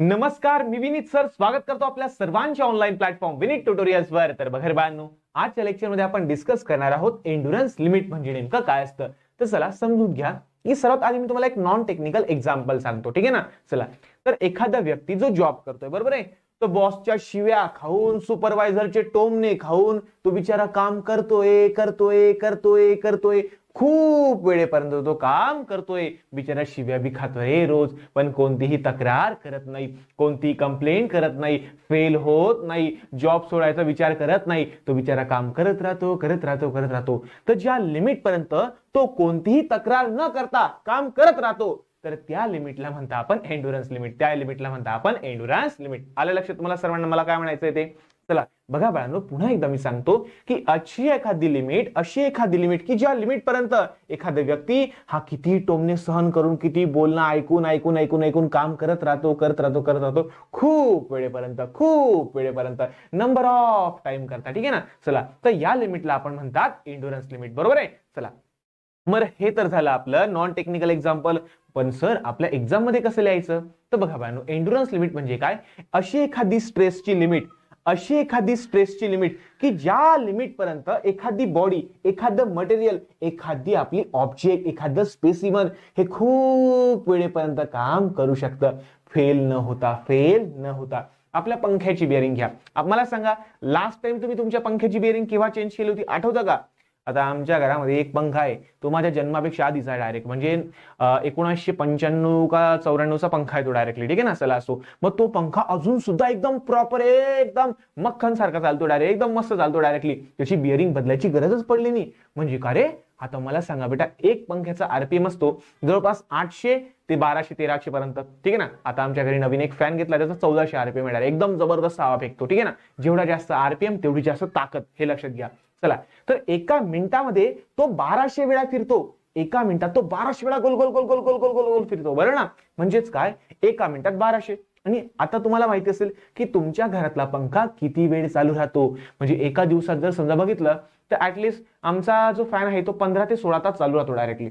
नमस्कार मी विनीत सर स्वागत करतो आपल्या सर्वांच्या ऑनलाईन प्लॅटफॉर्म विनीत ट्युटोरियल्स वर तर बघर बाळांनो आजच्या लेक्चर मध्ये आपण डिस्कस करणार आहोत एन्ड्युरन्स लिमिट म्हणजे नेमकं काय असतं तर चला समजून घ्या की सर्वात आधी मी तुम्हाला एक नॉन टेक्निकल एक्झाम्पल सांगतो ठीक आहे ना चला तर एखादा व्यक्ती जो जॉब करतोय बरोबर आहे तो बॉसच्या शिव्या खाऊन सुपरवायझरचे टोमने खाऊन तो बिचारा काम करतोय करतोय करतोय करतोय खूप वेळेपर्यंत तो काम करतोय बिचारा शिव्या बी खातोय रोज पण कोणतीही तक्रार करत नाही कोणतीही कंप्लेंट करत नाही फेल होत नाही जॉब सोडायचा विचार करत नाही तो बिचारा काम करत राहतो करत राहतो करत राहतो तर ज्या लिमिट पर्यंत तो कोणतीही तक्रार न करता काम करत राहतो तर त्या लिमिटला म्हणता आपण एन्ड्युरन्स लिमिट त्या लिमिटला म्हणता आपण एन्ड्युरन्स लिमिट आल्या लक्षात तुम्हाला सर्वांना मला काय म्हणायचं ते चला बघा बाळांनो पुन्हा एकदा मी सांगतो की अशी एखादी लिमिट अशी एखादी लिमिट की ज्या लिमिटपर्यंत एखादा व्यक्ती हा किती टोमणे सहन करून किती बोलणं ऐकून ऐकून ऐकून ऐकून काम करत राहतो करत राहतो करत राहतो खूप वेळेपर्यंत खूप वेळेपर्यंत नंबर ऑफ टाइम करता ठीक आहे ना चला तर या लिमिटला आपण म्हणतात एंडुरन्स लिमिट बरोबर आहे चला मग हे तर झालं आपलं नॉन टेक्निकल एक्झाम्पल पण सर आपल्या एक्झाम मध्ये कसं लिहायचं तर बघा बाळांनो एंडुरन्स लिमिट म्हणजे काय अशी एखादी स्ट्रेसची लिमिट अशी एखादी स्ट्रेसची लिमिट की ज्या लिमिट पर्यंत एखादी बॉडी एखादं मटेरियल एखादी आपली ऑब्जेक्ट एखादं स्पेसिमन हे खूप वेळेपर्यंत काम करू शकतं फेल न होता फेल न होता आपल्या पंख्याची बेअरिंग घ्या मला सांगा लास्ट टाइम तुम्ही तुमच्या पंख्याची बेअरिंग केव्हा चेंज केली होती आठवतं का आता आमच्या घरामध्ये एक पंखा आहे तो माझ्या जन्मापेक्षा आधीचा आहे डायरेक्ट म्हणजे एकोणीसशे पंच्याण्णव का चौऱ्याण्णवचा पंखा आहे तो डायरेक्टली ठीक आहे ना चला असो मग तो पंखा अजून सुद्धा एकदम प्रॉपर एकदम मक्खन सारखा चालतो डायरेक्ट एकदम मस्त चालतो डायरेक्टली त्याची बिअरिंग बदलायची गरजच पडली नाही म्हणजे का रे आता मला सांगा बेटा एक पंख्याचा आरपीएम असतो जवळपास आठशे ते बाराशे तेराशे पर्यंत ठीक आहे ना आता आमच्या घरी नवीन एक फॅन घेतला त्याचा चौदाशे आरपीएम मिळाला एकदम जबरदस्त हवा फेकतो ठीक आहे ना जेवढा जास्त आरपीएम तेवढी जास्त ताकद हे लक्षात घ्या चला तर एका मिनिटामध्ये तो बाराशे वेळा फिरतो एका मिनिटात तो बाराशे वेळा गोल गोल गोल गोल गोल गोल गोल गोल फिरतो बरं ना म्हणजेच काय एका मिनिटात बाराशे आणि आता तुम्हाला माहिती असेल की तुमच्या घरातला पंखा किती वेळ चालू राहतो म्हणजे एका दिवसात जर समजा बघितलं तर ऍटलिस्ट आमचा जो फॅन आहे तो पंधरा ते सोळा तास चालू राहतो डायरेक्टली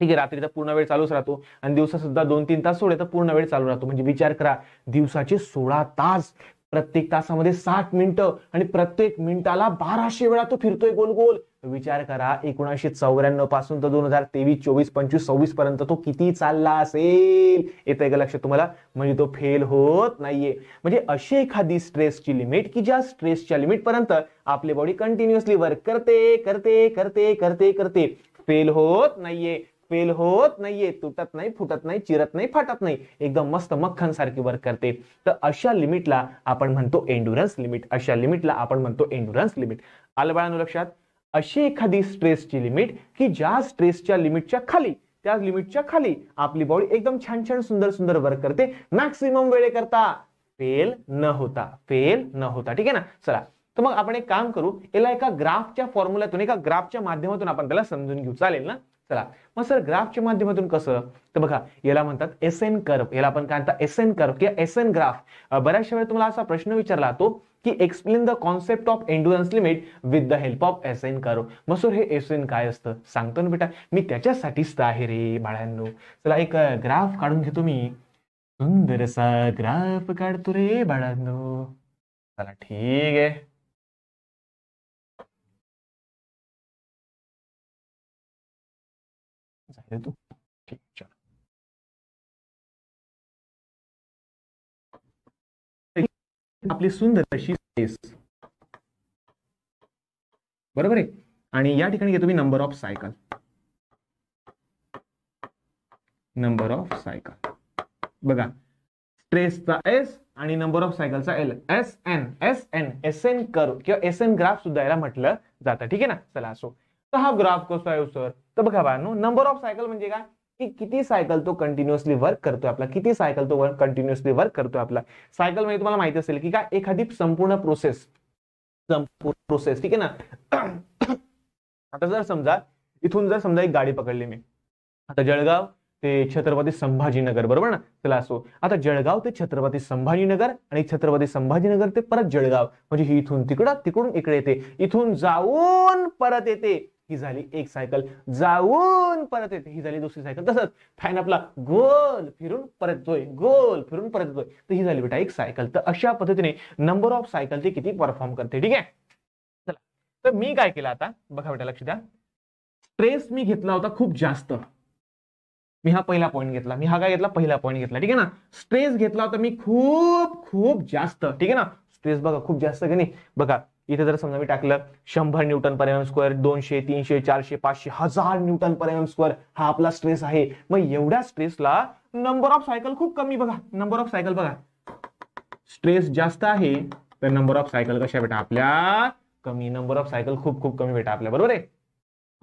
ठीक आहे रात्री तर पूर्ण वेळ चालूच राहतो आणि दिवसा सुद्धा दोन तीन तास सोडे तर पूर्ण वेळ चालू राहतो म्हणजे विचार करा दिवसाचे सोळा तास प्रत्येक तासामध्ये साठ मिनिटं आणि प्रत्येक मिनिटाला बाराशे वेळा तो फिरतोय गोल गोल विचार करा एकोणीसशे चौऱ्याण्णव पासून तर दोन हजार तेवीस चोवीस पंचवीस सव्वीस पर्यंत तो किती चालला असेल आहे का लक्षात तुम्हाला म्हणजे तो फेल होत नाहीये म्हणजे अशी एखादी स्ट्रेसची लिमिट की ज्या स्ट्रेसच्या लिमिटपर्यंत आपली बॉडी कंटिन्युअसली वर्क करते करते करते करते करते फेल होत नाहीये फेल होत नाहीये तुटत नाही फुटत नाही चिरत नाही फाटत नाही एकदम मस्त मक्खन सारखी वर्क करते तर अशा लिमिटला आपण म्हणतो एन्ड्युरन्स लिमिट अशा लिमिटला आपण म्हणतो एन्ड्युरन्स लिमिट आलं लक्षात अशी एखादी स्ट्रेसची लिमिट की ज्या स्ट्रेसच्या लिमिटच्या खाली त्या लिमिटच्या खाली आपली बॉडी एकदम छान छान सुंदर सुंदर वर्क करते मॅक्सिमम करता फेल न होता फेल न होता ठीक आहे ना चला तर मग आपण एक काम करू याला एका ग्राफच्या फॉर्म्युलातून एका ग्राफच्या माध्यमातून आपण त्याला समजून घेऊ चालेल ना चला मग सर ग्राफच्या माध्यमातून कसं तर बघा याला म्हणतात एस एन कर्व याला आपण काय म्हणतात एस एन कर्व किंवा एस एन ग्राफ बऱ्याचशा वेळा तुम्हाला असा प्रश्न विचारला तो की explain the concept of endurance limit with the help of S N curve मग सर हे एस एन काय असतं सांगतो ना बेटा मी त्याच्यासाठीच आहे रे बाळांनो चला एक ग्राफ काढून घेतो मी सुंदरसा ग्राफ काढतो रे बाळांनो चला ठीक आहे हे tu आपली सुंदर अशी स्पेस बरोबर आहे आणि या ठिकाणी घेतो मी number of cycle number of cycle बघा स्ट्रेसचा एस आणि नंबर ऑफ सायकलचा L S N S N S N curve किंवा एस एन ग्राफ सुद्धा याला म्हटलं जातं ठीक आहे ना चला असो हा ग्राफ कसो आहे सर तर बघा बाहेर नंबर ऑफ सायकल म्हणजे काय की किती सायकल तो कंटिन्युअसली वर्क करतोय आपला किती सायकल तो वर्क कंटिन्युअसली वर्क करतोय आपला सायकल म्हणजे तुम्हाला माहिती असेल की काय एखादी संपूर्ण प्रोसेस संपूर्ण प्रोसेस ठीक आहे ना आता जर समजा इथून जर समजा एक गाडी पकडली मी आता जळगाव ते छत्रपती संभाजीनगर बरोबर ना चला असो आता जळगाव ते छत्रपती संभाजीनगर आणि छत्रपती संभाजीनगर ते परत जळगाव म्हणजे ही इथून तिकडं तिकडून इकडे येते इथून जाऊन परत येते ही झाली एक सायकल जाऊन परत येते ही झाली दुसरी सायकल तसंच फॅन आपला गोल फिरून परत जोय गोल फिरून परत जोय तर ही झाली बेटा एक सायकल तर अशा पद्धतीने नंबर ऑफ सायकल ती किती परफॉर्म करते ठीक आहे चला तर मी काय केलं आता बघा बेटा लक्ष द्या स्ट्रेस मी घेतला होता खूप जास्त मी हा पहिला पॉईंट घेतला मी हा काय घेतला पहिला पॉईंट घेतला ठीक आहे ना स्ट्रेस घेतला होता मी खूप खूप जास्त ठीक आहे ना स्ट्रेस बघा खूप जास्त की नाही बघा इथे जर समजा मी टाकलं शंभर न्यूटन पर एम स्क्वेअर दोनशे तीनशे चारशे पाचशे हजार न्यूटन पर एम स्क्वेअर हा आपला स्ट्रेस आहे मग एवढ्या स्ट्रेसला नंबर ऑफ सायकल खूप कमी बघा नंबर ऑफ सायकल बघा स्ट्रेस जास्त आहे तर नंबर ऑफ सायकल कशा भेटा आपल्या कमी नंबर ऑफ सायकल खूप खूप कमी भेटा आपल्या बरोबर आहे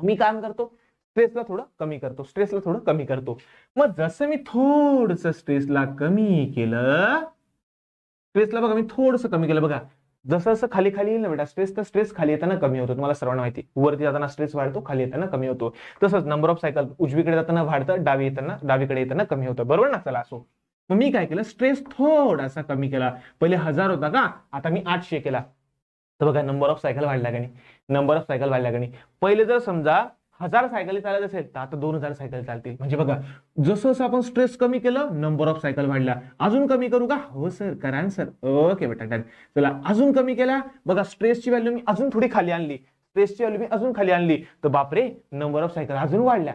मी काम करतो स्ट्रेसला थोडं कमी करतो स्ट्रेसला थोडं कमी करतो मग जसं मी थोडस स्ट्रेसला कमी केलं स्ट्रेसला बघा मी थोडस कमी केलं बघा जसं जसं खाली खाली येईल ना बेटा स्ट्रेस तर स्ट्रेस खाली येताना कमी होतो तुम्हाला सर्वांना माहिती वरती जाताना स्ट्रेस वाढतो खाली येताना कमी होतो तसंच नंबर ऑफ सायकल उजवीकडे जाताना वाढतं डावी येताना डावीकडे येताना कमी होतं बरोबर ना चला असो मग मी काय केलं स्ट्रेस थोडासा कमी केला पहिले हजार होता का आता मी आठशे केला तर बघा नंबर ऑफ सायकल वाढला का नंबर ऑफ सायकल वाढला का पहिले जर समजा हजार सायकली चालत असेल तर आता दोन हजार सायकल चालतील म्हणजे बघा जसं जसं आपण स्ट्रेस कमी केलं नंबर ऑफ सायकल वाढला अजून कमी करू का हो सर करा सर ओके बेटा डन चला अजून कमी केला बघा स्ट्रेसची व्हॅल्यू मी अजून थोडी खाली आणली स्ट्रेसची व्हॅल्यू मी अजून खाली आणली तर बापरे नंबर ऑफ सायकल अजून वाढल्या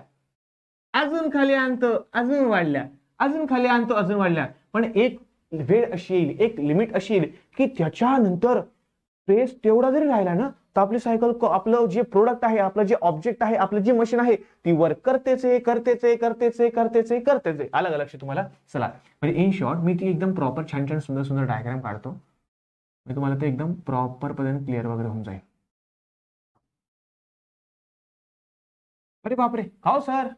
अजून खाली आणतो अजून वाढल्या अजून खाली आणतो अजून वाढल्या पण एक वेळ अशी येईल एक लिमिट अशी येईल की त्याच्यानंतर स्पेस तेवढा जरी राहिला ना तर आपली सायकल आपलं जे प्रोडक्ट आहे आपलं जे ऑब्जेक्ट आहे आपलं जे मशीन आहे ती वर्क करतेच करतेच करतेच करतेच करतेच अलग लक्ष तुम्हाला चला म्हणजे इन शॉर्ट मी ती एकदम प्रॉपर छान छान सुंदर सुंदर डायग्राम काढतो मी तुम्हाला ते एकदम प्रॉपर पर्यंत क्लिअर वगैरे होऊन जाईल अरे बापरे हो सर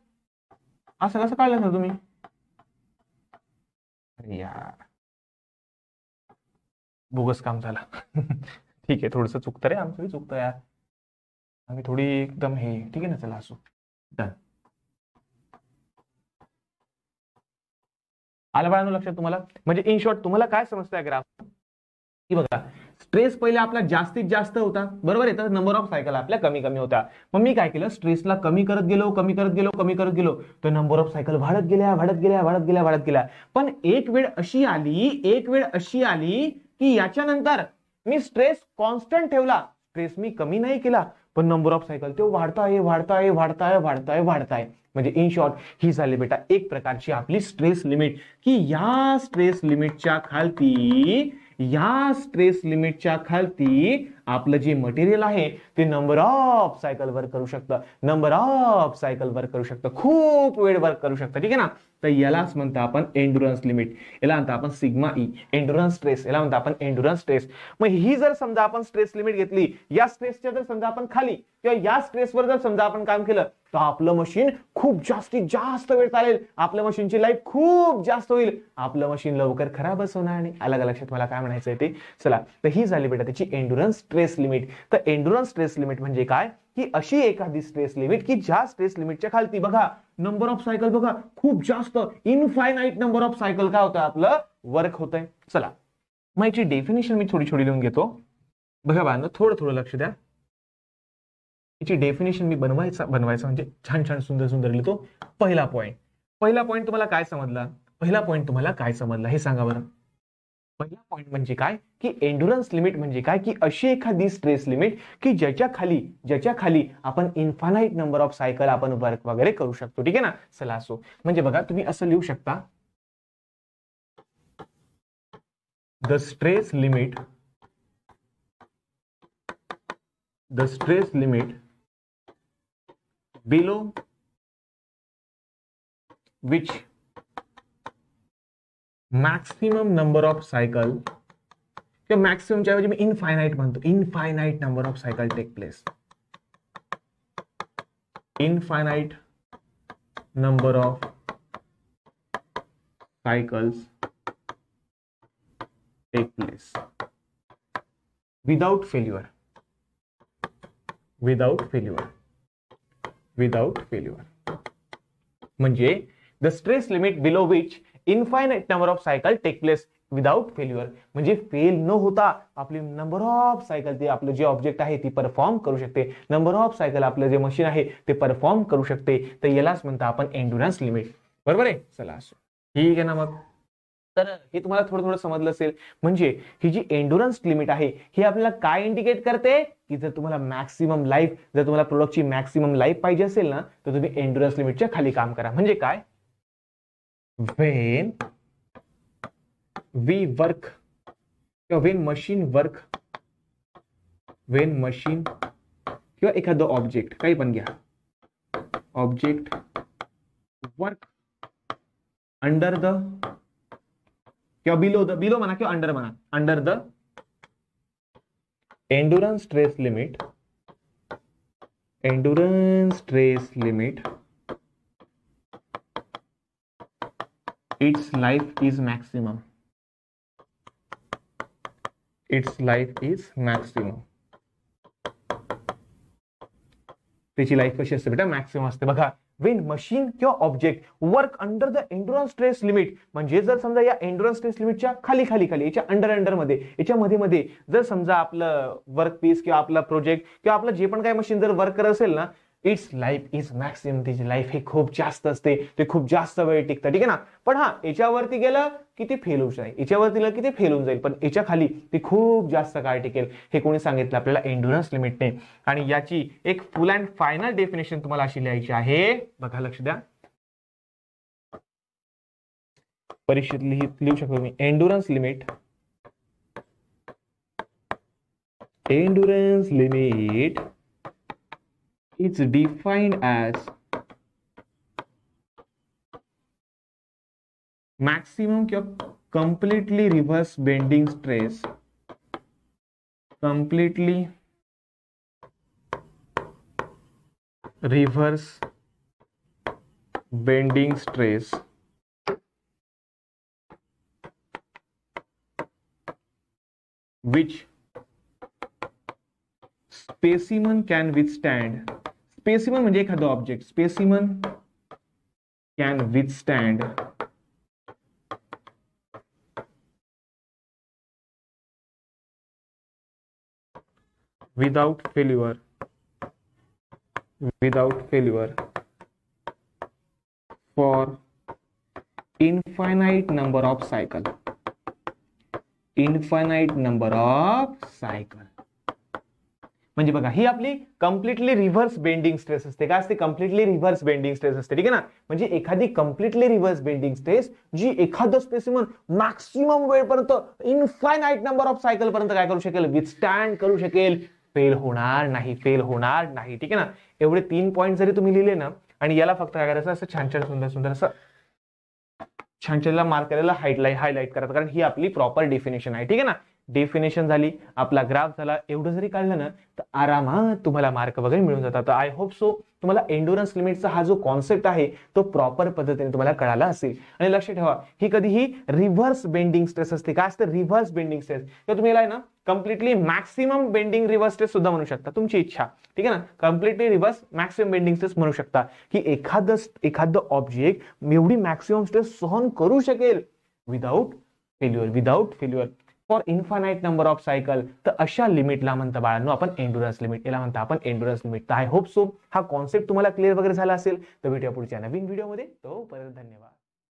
असं कसं काढलं ना तुम्ही अरे यार बोगस काम झालं ठीक आहे थोडंसं चुकतं रे आमचं चुकतं यार आम्ही थोडी एकदम हे ठीक आहे ना चला असू डन आलं बाळ लक्षात तुम्हाला म्हणजे इन शॉर्ट तुम्हाला काय समजतंय ग्राफ की बघा स्ट्रेस पहिले आपला जास्तीत जास्त होता बरोबर आहे तर नंबर ऑफ सायकल आपल्या कमी कमी होता मग मी काय केलं स्ट्रेसला कमी करत गेलो कमी करत गेलो कमी करत गेलो तर नंबर ऑफ सायकल वाढत गेल्या वाढत गेल्या वाढत गेल्या वाढत गेल्या पण एक वेळ अशी आली एक वेळ अशी आली की याच्यानंतर मी स्ट्रेस कॉन्स्टंट ठेवला स्ट्रेस मी कमी नाही केला पण नंबर ऑफ सायकल तो वाढता आहे वाढताय वाढताय वाढताय वाढताय म्हणजे इन शॉर्ट ही झाली बेटा एक प्रकारची आपली स्ट्रेस लिमिट की या स्ट्रेस लिमिटच्या खालती या स्ट्रेस लिमिटच्या खालती आपलं जे मटेरियल आहे ते नंबर ऑफ सायकल वर्क करू शकतं नंबर ऑफ सायकल वर्क करू शकतं खूप वेळ वर्क करू शकतं ठीक आहे ना तर यालाच म्हणतो आपण एन्ड्युरन्स लिमिट याला म्हणतो आपण सिग्मा ई एन्ड्युरन्स स्ट्रेस याला म्हणतो आपण एन्ड्युरन्स स्ट्रेस मग ही जर समजा आपण स्ट्रेस लिमिट घेतली या स्ट्रेसच्या जर समजा आपण खाली किंवा या स्ट्रेसवर जर समजा आपण काम केलं तर आपलं मशीन खूप जास्तीत जास्त वेळ चालेल आपल्या मशीनची लाईफ खूप जास्त होईल आपलं मशीन लवकर खराब असणार आणि अलग लक्षात मला काय म्हणायचं ते चला तर ही झाली बेटा त्याची एन्ड्युरन्स स्ट्रेस स्ट्रेस लिमिट तर एन्ड्युरन्स स्ट्रेस लिमिट म्हणजे काय की अशी एखादी स्ट्रेस लिमिट की ज्या स्ट्रेस लिमिटच्या खालती बघा नंबर ऑफ सायकल बघा खूप जास्त इनफायनाईट नंबर ऑफ सायकल काय होतं आपलं वर्क होत आहे चला मग याची डेफिनेशन मी थोडी थोडी लिहून घेतो बघा बांध थोडं थोडं लक्ष द्या याची डेफिनेशन मी बनवायचा बनवायचा म्हणजे छान छान सुंदर सुंदर लिहितो पहिला पॉईंट पहिला पॉईंट तुम्हाला काय समजला पहिला पॉईंट तुम्हाला काय समजला हे सांगा बरं पहिला पॉईंट म्हणजे काय की एन्ड्युरन्स लिमिट म्हणजे काय की अशी एखादी स्ट्रेस लिमिट की ज्याच्या खाली ज्याच्या खाली आपण इन्फानाईट नंबर ऑफ सायकल आपण वर्क वगैरे करू शकतो ठीक आहे ना चला असो म्हणजे बघा तुम्ही असं लिहू शकता the stress limit the stress limit below which maximum number of cycle क्या मैक्सिमम चाहे मैं इनफाइनाइट मान दो infinite number of cycle take place infinite number of cycles take place without failure without failure without failure the stress limit below which infinite number of cycle take place without failure म्हणजे fail न होता आपली number of cycle ते आपलं जे object आहे ती perform करू शकते नंबर ऑफ सायकल आपलं जे मशीन आहे ते परफॉर्म करू शकते तर यालाच म्हणता आपण एन्ड्युरन्स लिमिट बरोबर आहे चला ठीक आहे ना मग तर हे तुम्हाला थोडं थोडं समजलं असेल म्हणजे ही जी एन्ड्युरन्स लिमिट आहे ही आपल्याला काय इंडिकेट करते की जर तुम्हाला मॅक्सिमम लाईफ जर तुम्हाला प्रोडक्टची मॅक्सिमम लाईफ पाहिजे असेल ना तर तुम्ही एन्ड्युरन्स लिमिटच्या खाली काम करा म्हणजे काय when we work when machine work when machine एक एखादं ऑब्जेक्ट काही बन गया ऑब्जेक्ट वर्क अंडर द क्या बिलो द बिलो माना क्या अंडर माना under the endurance stress limit endurance stress limit it's life is maximum it's life is maximum त्याची लाईफ कशी असते बेटा मॅक्सिमम असते बघा वेन मशीन किंवा object work under the endurance stress limit म्हणजे जर समजा या एन्ड्रॉन स्ट्रेस लिमिटच्या खाली खाली खाली याच्या अंडर अंडर मध्ये याच्या मध्ये मध्ये जर समजा आपलं वर्क पीस किंवा आपला प्रोजेक्ट किंवा आपलं जे पण काही मशीन जर वर्क करत असेल ना इट्स लाईफ इज मॅक्सिमम तिची लाईफ हे खूप जास्त असते ते खूप जास्त वेळ टिकतं ठीक आहे ना पण हा याच्यावरती गेलं की ते फेल होऊ नाही याच्यावरती गेलं की ते फेल होऊन जाईल पण याच्या खाली ते खूप जास्त काळ टिकेल हे कोणी सांगितलं आपल्याला एन्ड्युरन्स लिमिटने आणि याची एक फुल अँड फायनल डेफिनेशन तुम्हाला अशी लिहायची आहे बघा लक्ष द्या परीक्षेत लिहू शकतो मी endurance limit endurance limit It's defined as maximum completely reverse bending stress completely reverse bending stress which specimen can withstand specimen म्हणजे एखादं object specimen can withstand without failure without failure for infinite number of cycle infinite number of cycle म्हणजे बघा ही आपली completely reverse bending stress असते काय असते completely reverse bending stress असते ठीक आहे ना म्हणजे एखादी कम्प्लिटली रिव्हर्स बेंडिंग स्ट्रेस जी एखादं स्पेसिमन मॅक्सिमम वेळपर्यंत इनफायनाईट नंबर ऑफ सायकल पर्यंत काय करू शकेल विथस्टँड करू शकेल फेल होणार नाही फेल होणार नाही ठीक आहे ना एवढे तीन पॉईंट जरी तुम्ही लिहिले ना आणि याला फक्त काय करायचं असं छान छान सुंदर सुंदर असं छान छानला मार्क करायला हायलाईट हायलाईट करायचं कारण ही आपली प्रॉपर डेफिनेशन आहे ठीक आहे ना डेफिनेशन झाली आपला ग्राफ झाला एवढं जरी काढलं ना तर आरामात तुम्हाला मार्क वगैरे मिळून जातात आय होप सो तुम्हाला एन्ड्युरन्स लिमिटचा हा जो कॉन्सेप्ट आहे तो प्रॉपर पद्धतीने तुम्हाला कळाला असेल आणि लक्ष ठेवा ही कधीही रिव्हर्स बेंडिंग स्ट्रेस असते काय असते रिव्हर्स बेंडिंग स्ट्रेस तर तुम्ही ना completely maximum bending reverse stress सुद्धा म्हणू शकता तुमची इच्छा ठीक आहे ना completely reverse maximum bending stress म्हणू शकता की एखादं एखादं ऑब्जेक्ट एवढी मॅक्सिमम स्ट्रेस सहन करू शकेल without failure without failure for infinite number of cycle तर अशा लिमिटला म्हणतं बाळांनो आपण एन्ड्युरन्स लिमिट याला आपण एन्ड्युरन्स लिमिट तर आय होप सो हा कॉन्सेप्ट तुम्हाला क्लिअर वगैरे झाला असेल तर भेटूया पुढच्या नवीन व्हिडिओमध्ये परत धन्यवाद